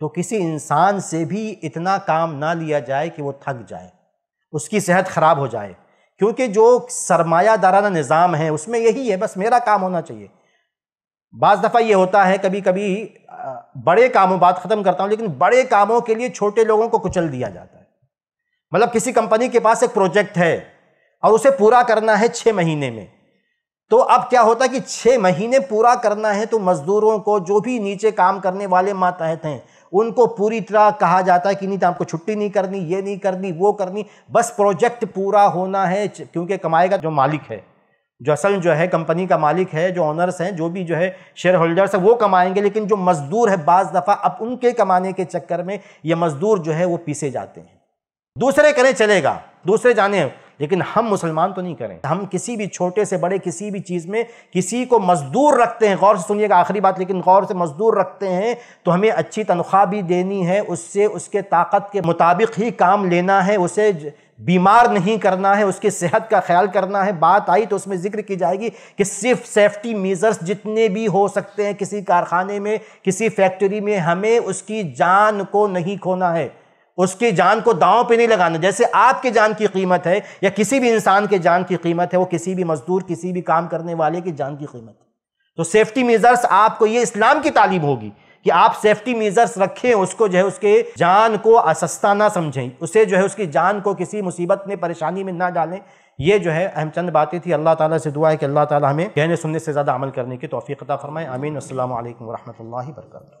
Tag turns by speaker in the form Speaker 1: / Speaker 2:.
Speaker 1: तो किसी इंसान से भी इतना काम ना लिया जाए कि वो थक जाए उसकी सेहत ख़राब हो जाए क्योंकि जो सरमायादाराना निज़ाम है उसमें यही है बस मेरा काम होना चाहिए बाज़ दफ़ा ये होता है कभी कभी बड़े कामों बात ख़त्म करता हूँ लेकिन बड़े कामों के लिए छोटे लोगों को कुचल दिया जाता है मतलब किसी कंपनी के पास एक प्रोजेक्ट है और उसे पूरा करना है छः महीने में तो अब क्या होता है कि छः महीने पूरा करना है तो मज़दूरों को जो भी नीचे काम करने वाले मातहत हैं उनको पूरी तरह कहा जाता है कि नहीं तो आपको छुट्टी नहीं करनी ये नहीं करनी वो करनी बस प्रोजेक्ट पूरा होना है क्योंकि कमाएगा जो मालिक है जो असल जो है कंपनी का मालिक है जो ऑनर्स हैं जो भी जो है शेयर होल्डर्स हैं वो कमाएंगे लेकिन जो मज़दूर है बाज़ दफ़ा अब उनके कमाने के चक्कर में ये मज़दूर जो है वो पीसे जाते हैं दूसरे करें चलेगा दूसरे जाने लेकिन हम मुसलमान तो नहीं करें हम किसी भी छोटे से बड़े किसी भी चीज़ में किसी को मजदूर रखते हैं गौर से सुनिएगा आखिरी बात लेकिन गौर से मजदूर रखते हैं तो हमें अच्छी तनख्वाह भी देनी है उससे उसके ताकत के मुताबिक ही काम लेना है उसे बीमार नहीं करना है उसकी सेहत का ख्याल करना है बात आई तो उसमें जिक्र की जाएगी कि सिर्फ सेफ्टी मेज़र्स जितने भी हो सकते हैं किसी कारखाने में किसी फैक्ट्री में हमें उसकी जान को नहीं खोना है उसकी जान को दांव पे नहीं लगाना जैसे आपकी जान की कीमत है या किसी भी इंसान के जान की कीमत है वो किसी भी मजदूर किसी भी काम करने वाले की जान की कीमत है तो सेफ्टी मेजर्स आपको ये इस्लाम की तालीम होगी कि आप सेफ्टी मेजर्स रखें उसको जो है उसके जान को असस्ता ना समझें उसे जो है उसकी जान को किसी मुसीबत में परेशानी में ना डालें ये जो है अहम चंद बातें थी अल्लाह ताला से दुआ है कि अल्लाह ताला हमें कहने सुनने से ज़्यादा अमल करने की तोफ़ीकता अता अमीन आमीन असल वरहमल वर्का